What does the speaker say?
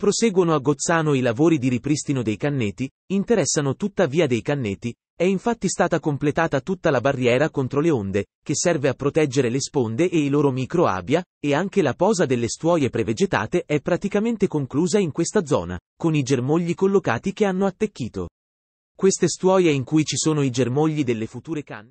Proseguono a Gozzano i lavori di ripristino dei canneti, interessano tuttavia dei canneti, è infatti stata completata tutta la barriera contro le onde, che serve a proteggere le sponde e i loro microabia, e anche la posa delle stuoie prevegetate è praticamente conclusa in questa zona, con i germogli collocati che hanno attecchito. Queste stuoie in cui ci sono i germogli delle future canne